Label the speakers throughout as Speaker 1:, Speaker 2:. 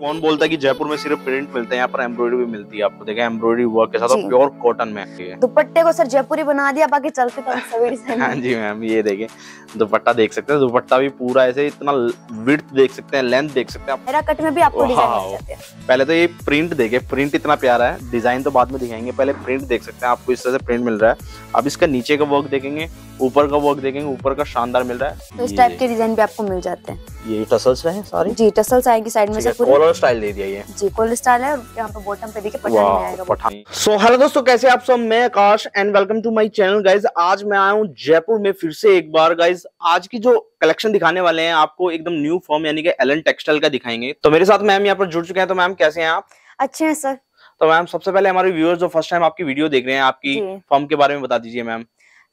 Speaker 1: कौन बोलता है कि जयपुर में सिर्फ प्रिंट मिलते हैं यहाँ पर एम्ब्रॉयडरी भी मिलती है आपको देखा एम्ब्रॉयडरी वर्क के साथ प्योर कॉटन में
Speaker 2: दुपट्टे को सर जयपुरी बना दिया बाकी चलते तो हाँ
Speaker 1: जी मैम ये देखें दुपट्टा देख सकते हैं दुपट्टा भी पूरा ऐसे इतना विर्थ देख सकते हैं लेंथ देख सकते
Speaker 2: हैं कट में भी आपको
Speaker 1: पहले तो ये प्रिंट देखे प्रिंट इतना प्यारा है डिजाइन तो बाद में दिखाएंगे पहले प्रिंट देख सकते हैं आपको इस तरह से प्रिंट मिल रहा है अब इसका नीचे का वर्क देखेंगे ऊपर का वर्क देखेंगे ऊपर का शानदार मिल रहा है तो इस टाइप के
Speaker 2: डिजाइन भी आपको मिल जाते
Speaker 1: हैं ये टसल्स रहे सॉरी
Speaker 2: जी टसल्स आएंगे साइड में से कॉलर
Speaker 1: स्टाइल दे दिया ये जी कॉलर स्टाइल है और यहां पे बॉटम पे देखिए पठान में आएगा पठान सो हेलो दोस्तों कैसे आप सब मैं Akash and welcome to my channel guys आज मैं आया हूं जयपुर में फिर से एक बार गाइस आज की जो कलेक्शन दिखाने वाले हैं आपको एकदम न्यू फॉर्म यानी कि एलन टेक्सटाइल का दिखाएंगे तो मेरे साथ मैम यहां पर जुड़ चुके हैं तो मैम कैसे हैं आप अच्छे हैं सर तो मैम सबसे पहले हमारे व्यूअर्स जो फर्स्ट टाइम आपकी वीडियो देख रहे हैं आपकी फॉर्म के बारे में बता दीजिए मैम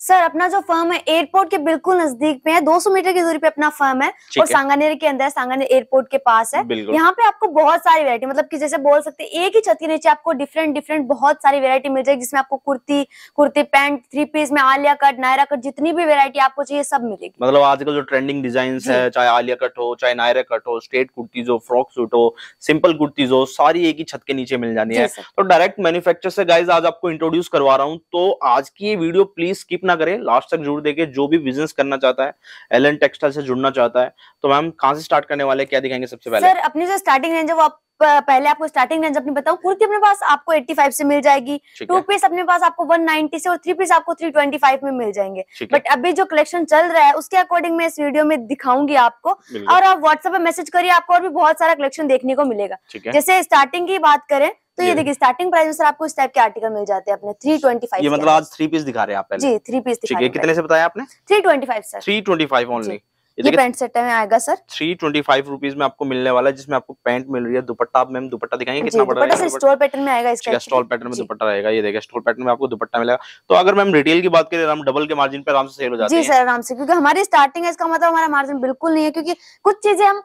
Speaker 2: सर अपना जो फर्म है एयरपोर्ट के बिल्कुल नजदीक में है 200 मीटर की दूरी पे अपना फर्म है और सांगानेर के अंदर सांगानेर एयरपोर्ट के पास है यहाँ पे आपको बहुत सारी वैरायटी मतलब कि जैसे बोल सकते हैं एक ही छत के नीचे आपको डिफरेंट डिफरेंट बहुत सारी वैरायटी मिल जाएगी जिसमें आपको kurti kurti pant three piece में आलिया कट नायरा कट जितनी भी वेरायटी आपको चाहिए सब मिलेगी मतलब
Speaker 1: आजकल जो ट्रेंडिंग डिजाइन है चाहे आलिया कट हो चाहे नायरा कट हो स्ट्रेट कुर्तीज हो फ्रॉक सूट हो सिंपल कुर्तीज हो सारी एक ही छत के नीचे मिल जानी है तो डायरेक्ट मैन्युफेक्चर से गाइज आज आपको इंट्रोड्यूस करवा रहा हूँ तो आज की ये वीडियो प्लीज स्किप ना करें लास्ट तक जरूर देखें जो भी बिजनेस करना चाहता है एल एन टेक्सटाइल से जुड़ना चाहता है तो मैम कहाँ से स्टार्ट करने वाले क्या दिखाएंगे सबसे पहले सर
Speaker 2: अपनी जो स्टार्टिंग रेंज है वो आप पहले आपको स्टार्टिंग रेंज अपनी बताऊं कुर्ती अपने पास आपको 85 से मिल जाएगी टू पीस अपने पास आपको 190 से और थ्री पीस आपको 325 में मिल जाएंगे बट अभी जो कलेक्शन चल रहा है उसके अकॉर्डिंग मैं इस वीडियो में दिखाऊंगी आपको और आप व्हाट्सएप पे मैसेज करिए आपको और भी बहुत सारा कलेक्शन देखने को मिलेगा जैसे स्टार्टिंग की बात करें तो ये देखिए स्टार्टिंग प्राइस में सर आपको इस टाइप के आर्टिकल मिल जाते हैं अपने थ्री ट्वेंटी फाइव मतलब
Speaker 1: आज थ्री पीस दिखा रहे हैं आप पहले जी थ्री पीस दिखा कितने से बताया आपने
Speaker 2: three twenty five sir
Speaker 1: three twenty five only ये पैंट
Speaker 2: सेट में आएगा sir
Speaker 1: three twenty five rupees में आपको मिलने वाला है जिसमें आपको पैंट मिल रही है दुपट्टा आप मैम दुपट्टा दिखाएंगे कितना बड़ा रहेगा स्टॉल
Speaker 2: पैटर्न में आएगा इसका स्टॉल
Speaker 1: पैटर्न में दुपट्टा रहेगा ये देखिए स्टॉल पैटर्न में आपको दुपट्टा मिलेगा तो अगर मैम रिटेल की बात करें हम डबल के मार्जिन पर आराम से सेल हो जाती है
Speaker 2: आराम से क्योंकि हमारी स्टार्टिंग है इसका मतलब हमारा मार्जिन बिल्कुल नहीं है क्योंकि कुछ चीजें हम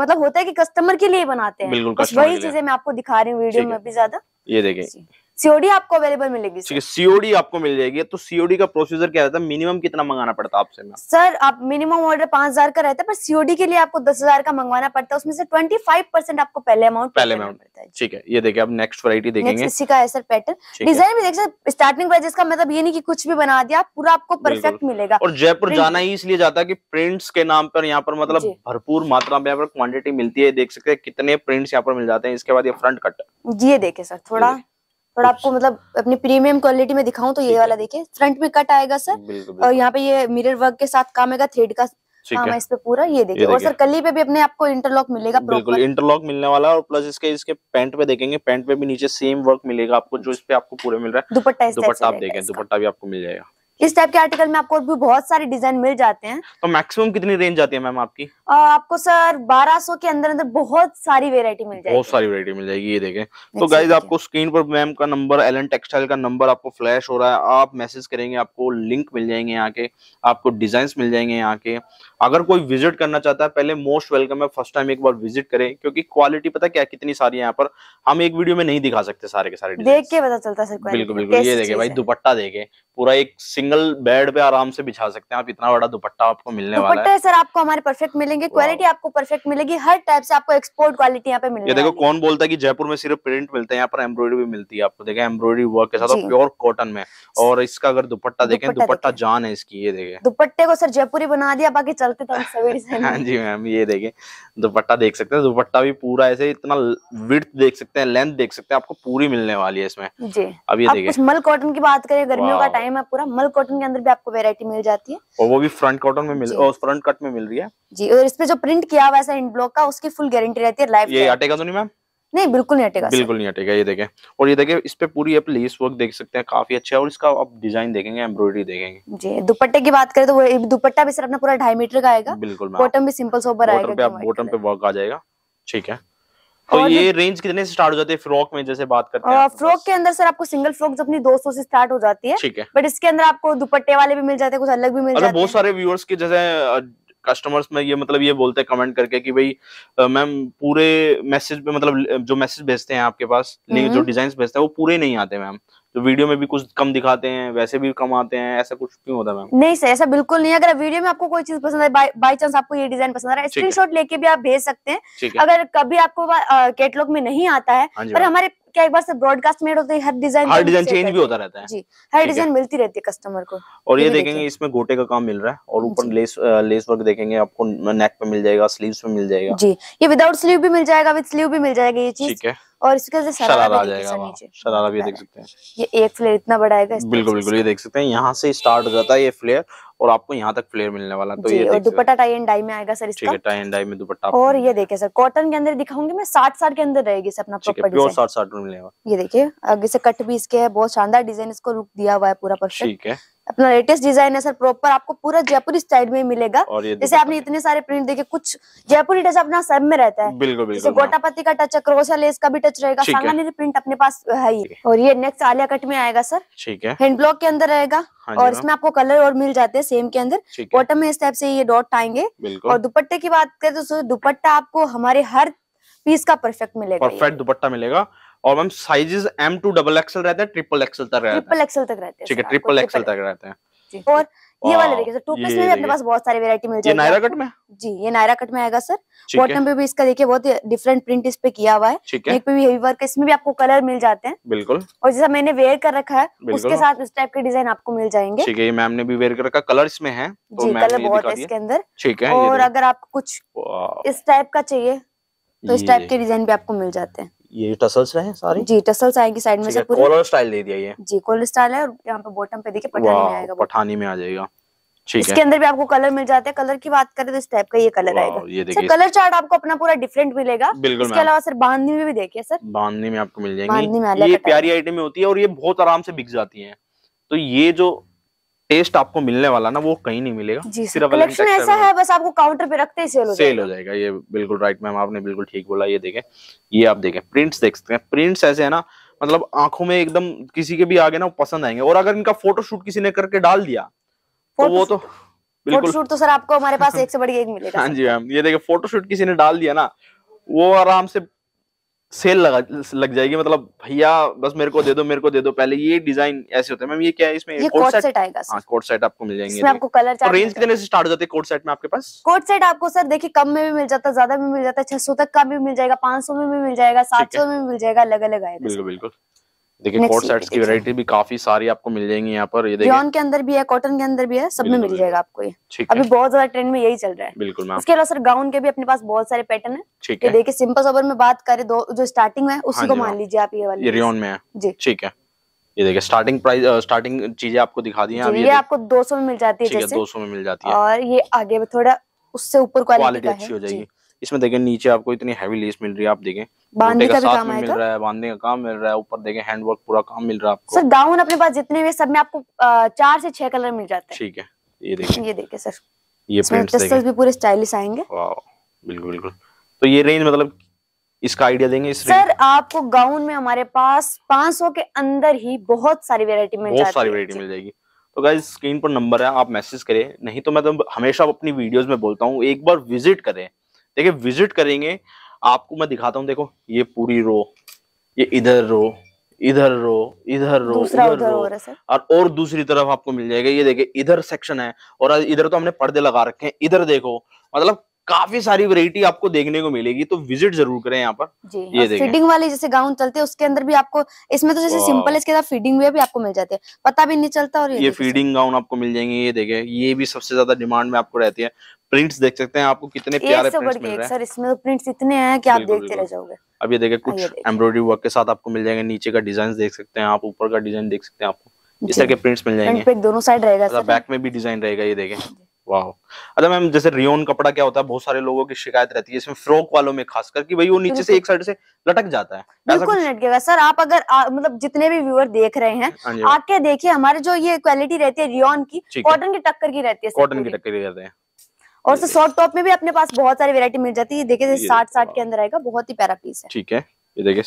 Speaker 2: मतलब होता है की कस्टमर के लिए बनाते हैं बिल्कुल वही चीजें मैं आपको दिखा रही हूँ वीडियो में भी ज्यादा ये देखिए सीओडी आपको अवेलेबल मिलेगी
Speaker 1: ठीक है सीओडी आपको मिल जाएगी तो सीओडी का प्रोसीजर क्या रहता है मिनिमम कितना मंगाना पड़ता है आपसे
Speaker 2: सर आप मिनिमम ऑर्डर पांच हजार का रहता है पर सीओडी के लिए आपको दस हजार का मंगवाना पड़ता है उसमें से ट्वेंटी फाइव परसेंट आपको पहले अमाउंट पहले
Speaker 1: अमाउंट मिलता है ठीक है ये देखिए आप नेक्स्ट वराइटी देखेंगे इसी का
Speaker 2: है सर पैटर्न डिजाइन भी देखिए स्टार्टिंग प्राइस इसका मतलब ये नहीं की कुछ भी बना दिया पूरा आपको परफेक्ट मिलेगा और जयपुर जाना
Speaker 1: ही इसलिए जाता है की प्रिंट्स के नाम पर यहाँ पर मतलब भरपूर मात्रा में यहाँ पर क्वान्टिटी मिलती है देख सकते हैं कितने प्रिंट्स यहाँ पर मिल जाते हैं इसके बाद ये फ्रंट कट
Speaker 2: ये देखे सर थोड़ा थोड़ा आपको मतलब अपनी प्रीमियम क्वालिटी में दिखाऊं तो ये वाला देखिए फ्रंट में कट आएगा सर और यहाँ पे ये मिरर वर्क के साथ काम आएगा थ्रेड का काम है इस पे पूरा ये देखिए और सर कली पे भी अपने आपको इंटरलॉक मिलेगा बिल्कुल
Speaker 1: इंटरलॉक मिलने वाला और प्लस इसके इसके पैंट पे देखेंगे पैंट पे भी नीचे सेम वर्क मिलेगा आपको जो इस पे आपको पूरा मिल रहा है दुपट्टा दुपट्टा आप देखें दुपट्टा भी आपको मिल जाएगा
Speaker 2: इस टाइप के आर्टिकल में आपको भी बहुत सारे डिजाइन मिल जाते हैं
Speaker 1: तो मैक्सिमम कितनी रेंज आती है मैम आपकी
Speaker 2: आ, आपको सर 1200 के अंदर अंदर बहुत सारी वेरायटी मिल जाएगी बहुत
Speaker 1: सारी वेरायटी मिल जाएगी ये देखें तो गाइज आपको स्क्रीन पर मैम का नंबर एल टेक्सटाइल का नंबर आपको फ्लैश हो रहा है आप मैसेज करेंगे आपको लिंक मिल जाएंगे यहाँ के आपको डिजाइन मिल जाएंगे यहाँ के अगर कोई विजिट करना चाहता है पहले मोस्ट वेलकम है फर्स्ट टाइम एक बार विजिट करें क्योंकि क्वालिटी पता क्या कितनी सारी है यहाँ पर हम एक वीडियो में नहीं दिखा सकते सारे के सारे
Speaker 2: देख के पता चलता है बिल्कुल बिल्कुल ये देखे भाई
Speaker 1: दुपट्टा देखे पूरा एक सिंगल बेड पे आराम से बिछा सकते हैं आप इतना बड़ा दुपट्टा आपको मिलने वाला है
Speaker 2: सर आपको हमारे परफेक्ट मिलेंगे क्वालिटी आपको परफेक्ट मिलेगी हर टाइप से आपको एक्सपोर्ट क्वालिटी यहाँ पे मिलेगी देखो
Speaker 1: कौन बोलता है कि जयपुर में सिर्फ प्रिंट मिलते हैं यहाँ पर एम्ब्रॉयडरी भी मिलती है आपको देखे एम्ब्रॉयडरी वर्क के साथ प्योर कॉटन में और इसका अगर दुपट्टा देखें दुपट्टा जान है इसकी ये देखे
Speaker 2: दुपट्टे को सर जयपुरी बना दिया बाकी चलते थे तो हाँ
Speaker 1: जी मैम ये देखे दुपट्टा देख सकते हैं दुपट्टा भी पूरा ऐसे इतना विर्थ देख सकते हैं लेंथ देख सकते हैं आपको पूरी मिलने वाली है इसमें
Speaker 2: जी अब ये देखिए मल कॉटन की बात करें गर्मियों का टाइम है पूरा मल कॉटन के अंदर भी आपको वेरायटी मिल जाती है
Speaker 1: और वो भी फ्रंट कॉटन में मिल फ्रंट कट में मिल रही है जी
Speaker 2: और इस पे जो प्रिंट किया हुआ है इन ब्लॉक का उसकी फुल गारंटी रहती है लाइफ ये अटेगा तो नहीं मैम नहीं बिल्कुल नहीं हटेगा बिल्कुल
Speaker 1: नहीं हटेगा ये देखें और ये देखें इस पे पूरी आप लेस वर्क देख सकते हैं काफी अच्छा है और इसका आप डिजाइन देखेंगे एम्ब्रॉयडरी देखेंगे
Speaker 2: जी दुपट्टे की बात करें तो दुपट्टा भी सिर्फ अपना पूरा ढाई मीटर का आएगा बिल्कुल बॉटम भी सिंपल सोबर आएगा
Speaker 1: बॉटम पे वर्क आ जाएगा ठीक है तो ये रेंज कितने से स्टार्ट हो जाती है फ्रॉक में जैसे बात करते हैं
Speaker 2: फ्रॉक के अंदर सर आपको सिंगल फ्रॉक अपनी सौ से स्टार्ट हो जाती है ठीक है बट इसके अंदर आपको दुपट्टे वाले भी मिल जाते हैं कुछ अलग भी मिल जाते हैं बहुत
Speaker 1: सारे व्यूअर्स के जैसे कस्टमर्स में ये मतलब ये बोलते हैं कमेंट करके कि भाई मैम पूरे मैसेज पे मतलब जो मैसेज भेजते हैं आपके पास जो डिजाइन हम्म। भेजते हैं वो पूरे नहीं आते मैम तो वीडियो में भी कुछ कम दिखाते हैं वैसे भी कम आते हैं ऐसा कुछ क्यों होता है मैम
Speaker 2: नहीं सर ऐसा बिल्कुल नहीं अगर वीडियो में आपको कोई चीज पसंद है बाई चांस आपको ये डिजाइन पसंद आ रहा है स्क्रीनशॉट लेके भी आप भेज सकते हैं अगर कभी आपको कैटलॉग में नहीं आता है हाँ पर हमारे क्या एक बार से ब्रॉडकास्ट मेड होते हैं हर डिजाइन हर डिजाइन चेंज भी होता रहता है जी हर डिजाइन मिलती रहती है कस्टमर को और ये देखेंगे
Speaker 1: इसमें गोटे का काम मिल रहा है और ऊपर लेस लेस वर्क देखेंगे आपको नेक पे मिल जाएगा स्लीव पे मिल जाएगा जी
Speaker 2: ये विदाउट स्लीव भी मिल जाएगा विद स्लीव भी मिल जाएगा ये चीज ठीक है और इसके साथ शरारा आ जाएगा नीचे शरारा भी देख सकते हैं ये एक फ्लेयर इतना बड़ा आएगा
Speaker 1: बिल्कुल बिल्कुल ये देख सकते हैं यहाँ से स्टार्ट हो जाता है ये फ्लेयर और आपको यहाँ तक फ्लेयर मिलने वाला तो ये दुपट्टा
Speaker 2: टाई एंड डाई में आएगा सर इसका
Speaker 1: टाई एंड डाई में दुपट्टा और
Speaker 2: ये देखिए सर कॉटन के अंदर दिखाऊंगे मैं साठ साठ के अंदर रहेगी सर अपना प्रॉपर साठ साठ मिलने ये देखिए अगर कट भी इसके है बहुत शानदार डिजाइन इसको रुक दिया हुआ है पूरा परफेक्ट ठीक है अपना लेटेस्ट डिजाइन है सर प्रॉपर आपको पूरा जयपुर स्टाइल में मिलेगा जैसे आपने इतने सारे प्रिंट देखे कुछ जयपुर टच अपना सब में रहता है बिल्कुल बिल्कुल गोटापति का टच है लेस का भी टच रहेगा सांगानेरी प्रिंट अपने पास है ही और ये नेक्स्ट आलिया कट में आएगा सर ठीक है हैंड ब्लॉक के अंदर रहेगा हाँ और इसमें आपको कलर और मिल जाते हैं सेम के अंदर बॉटम में इस टाइप से ये डॉट आएंगे और दुपट्टे की बात करें तो दुपट्टा आपको हमारे हर पीस का परफेक्ट मिलेगा परफेक्ट
Speaker 1: दुपट्टा मिलेगा और ma'am sizes M to double XL रहता है ट्रिपल एक्सएल तक रहता
Speaker 2: है ट्रिपल एक्सएल तक रहते हैं है ट्रिपल एक्सएल तक रहते हैं और ये वाले देखिए सर टू पीस में भी अपने पास बहुत सारी वैरायटी मिल जाएगी नायरा कट में जी ये नायरा कट में आएगा सर बॉटम पे भी इसका देखिए बहुत डिफरेंट प्रिंट इस पे किया हुआ है नेक पे भी हेवी वर्क है इसमें भी आपको कलर मिल जाते हैं बिल्कुल और जैसा मैंने वेयर कर रखा है उसके साथ उस टाइप के डिजाइन आपको मिल जाएंगे ठीक
Speaker 1: है मैम ने भी वेयर कर रखा कलर इसमें है तो जी कलर बहुत है इसके अंदर ठीक है और अगर
Speaker 2: आपको कुछ इस टाइप का चाहिए तो इस टाइप के डिजाइन भी आपको मिल जाते हैं
Speaker 1: ये टसल्स रहे सारे जी
Speaker 2: टसल्स आएगी साइड में से पूरे कॉलर
Speaker 1: स्टाइल दे दिया ये
Speaker 2: जी कॉलर स्टाइल है और यहाँ पे बॉटम पे देखिए पठानी में आएगा
Speaker 1: पठानी में आ जाएगा ठीक है इसके अंदर भी
Speaker 2: आपको कलर मिल जाते हैं कलर की बात करें तो इस टाइप का ये कलर आएगा ये सर कलर चार्ट आपको अपना पूरा डिफरेंट मिलेगा बिल्कुल इसके अलावा सर बांधनी में भी देखिए सर
Speaker 1: बांधनी में आपको मिल जाएंगे ये प्यारी आइटम होती है और ये बहुत आराम से बिक जाती है तो ये जो टेस्ट आपको मिलने वाला ना वो कहीं नहीं मिलेगा सिर्फ कलेक्शन ऐसा है
Speaker 2: बस आपको काउंटर पे रखते ही सेल हो सेल हो
Speaker 1: जाएगा ये बिल्कुल राइट मैम आपने बिल्कुल ठीक बोला ये देखें ये आप देखें प्रिंट्स देख सकते हैं प्रिंट्स ऐसे है ना मतलब आंखों में एकदम किसी के भी आगे ना वो पसंद आएंगे और अगर इनका फोटोशूट किसी ने करके डाल दिया तो वो तो बिल्कुल शूट तो
Speaker 2: सर आपको हमारे पास एक से बढ़िया एक मिलेगा हाँ
Speaker 1: जी मैम ये देखिए फोटोशूट किसी ने डाल दिया ना वो आराम से सेल लगा लग जाएगी मतलब भैया बस मेरे को दे दो मेरे को दे दो पहले ये डिजाइन ऐसे होते हैं मैम ये क्या है इसमें कोट सेट, सेट आएगा हाँ कोट सेट आपको मिल जाएंगे आपको कलर तो रेंज कितने से स्टार्ट हो जाती है कोट सेट में आपके पास
Speaker 2: कोट सेट आपको सर देखिए कम में भी मिल जाता है ज्यादा में मिल जाता है छह सौ तक का भी मिल जाएगा पांच सौ में भी मिल जाएगा सात सौ में मिल जाएगा अलग अलग आएगा बिल्कुल
Speaker 1: बिल्कुल देखिए कोट सेट्स की वैरायटी भी काफी सारी आपको मिल जाएंगी यहाँ पर ये देखिए
Speaker 2: के अंदर भी है कॉटन के अंदर भी है सब में मिल जाएगा
Speaker 1: आपको ये अभी बहुत
Speaker 2: ज्यादा ट्रेंड में यही चल रहा है
Speaker 1: बिल्कुल इसके अलावा
Speaker 2: सर गाउन के भी अपने पास बहुत सारे पैटर्न है ठीक है देखिए सिंपल सोबर में बात करें दो तो जो स्टार्टिंग है उसी हाँ को मान लीजिए आप ये वाले
Speaker 1: रियोन में जी ठीक है ये देखिए स्टार्टिंग प्राइस स्टार्टिंग चीजें आपको दिखा दी है ये आपको
Speaker 2: दो में मिल जाती है दो
Speaker 1: सौ में मिल जाती है और
Speaker 2: ये आगे थोड़ा उससे ऊपर क्वालिटी अच्छी हो जाएगी
Speaker 1: इसमें देखें नीचे आपको इतनी हैवी लेस मिल रही है आप देखें बांधने का, का साथ में मिल रहा है बांधने का काम मिल रहा है ऊपर देखें हैंडवर्क पूरा काम मिल रहा है आपको
Speaker 2: सर गाउन अपने पास जितने भी सब में आपको चार से छह कलर मिल जाते हैं
Speaker 1: ठीक है ये देखिए ये देखिए सर ये प्रिंट्स भी
Speaker 2: पूरे स्टाइलिश आएंगे
Speaker 1: बिल्कुल बिल्कुल तो ये रेंज मतलब इसका आइडिया देंगे इस सर
Speaker 2: आपको गाउन में हमारे पास 500 के अंदर ही बहुत सारी वेरायटी मिल बहुत सारी वेरायटी
Speaker 1: मिल जाएगी तो गाइज स्क्रीन पर नंबर है आप मैसेज करें नहीं तो मैं तो हमेशा अपनी वीडियोस में बोलता हूँ एक बार विजिट करें देखिए विजिट करेंगे आपको मैं दिखाता हूँ देखो ये पूरी रो ये इधर रो इधर रो इधर रो इधर रो और और दूसरी तरफ आपको मिल जाएगा ये देखिए इधर सेक्शन है और इधर तो हमने पर्दे लगा रखे हैं इधर देखो मतलब काफी सारी वैरायटी आपको देखने को मिलेगी तो विजिट जरूर करें यहाँ पर जी, ये फिटिंग
Speaker 2: वाले जैसे गाउन चलते हैं उसके अंदर भी आपको इसमें तो जैसे सिंपल इसके साथ फीडिंग वे भी आपको मिल जाते हैं पता भी नहीं चलता और ये, ये फीडिंग
Speaker 1: गाउन आपको मिल जाएंगे ये देखे ये भी सबसे ज्यादा डिमांड में आपको रहती है प्रिंट्स देख सकते हैं आपको कितने प्यारे प्रिंट्स मिल रहे हैं सर
Speaker 2: इसमें तो प्रिंट्स इतने हैं कि आप देखते रह जाओगे
Speaker 1: अब ये देखिए हाँ, कुछ एम्ब्रॉयडरी वर्क के साथ आपको मिल जाएंगे नीचे का डिजाइन देख सकते हैं आप ऊपर का डिजाइन देख सकते हैं आपको इस तरह के प्रिंट्स मिल जाएंगे
Speaker 2: दोनों साइड रहेगा बैक मतलब
Speaker 1: में भी डिजाइन रहेगा ये देखें वाह अच्छा मैम जैसे रियोन कपड़ा क्या होता है बहुत सारे लोगों की शिकायत रहती है इसमें फ्रॉक वालों में खासकर कि भाई वो नीचे से एक साइड से लटक जाता है बिल्कुल
Speaker 2: लटकेगा सर आप अगर आ, मतलब जितने भी व्यूअर देख रहे हैं हाँ हाँ। आके देखिए हमारे जो ये क्वालिटी रहती है रियोन की कॉटन की टक्कर की रहती है कॉटन
Speaker 1: की टक्कर की रहते हैं और सर शॉर्ट
Speaker 2: टॉप में भी अपने पास बहुत सारी वेरायटी मिल जाती है देखे साठ साठ के अंदर आएगा बहुत ही प्यारा पीस है
Speaker 1: ठीक है ये देखिए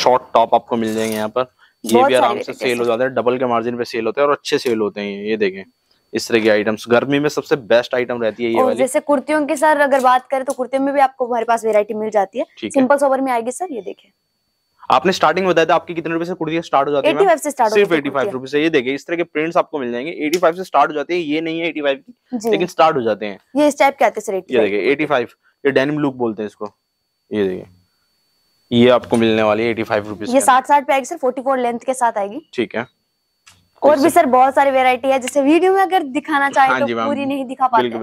Speaker 1: शॉर्ट टॉप आपको मिल जाएंगे यहाँ पर ये भी आराम से सेल हो जाते हैं डबल के मार्जिन पे सेल होते हैं और अच्छे सेल होते हैं ये देखें इस तरह के आइटम्स गर्मी में सबसे बेस्ट आइटम रहती है ये वाली जैसे
Speaker 2: कुर्तियों की सर अगर बात करें तो कुर्तियों में भी आपको हमारे पास वेरायटी मिल जाती है सिंपल सोवर में आएगी सर ये देखें
Speaker 1: आपने स्टार्टिंग बताया था आपकी कितने रुपए से कुर्ती स्टार्ट हो जाती है सिर्फ एटी फाइव रुपए से ये देखिए इस तरह के प्रिंट्स आपको मिल जाएंगे एटी फाइव से स्टार्ट हो जाते हैं ये नहीं है एटी फाइव की लेकिन स्टार्ट हो जाते हैं
Speaker 2: ये इस टाइप के आते हैं ये देखिए
Speaker 1: एटी फाइव ये डेनिम लुक बोलते हैं इसको ये देखिए ये आपको मिलने वाली है एटी फाइव रुपीज ये साठ
Speaker 2: साठ पे आएगी सर फोर्टी फोर लेंथ के साथ आएगी ठीक है और भी सर बहुत सारी वेरायटी है जैसे वीडियो में अगर दिखाना चाहे हाँ तो पूरी नहीं दिखा पाते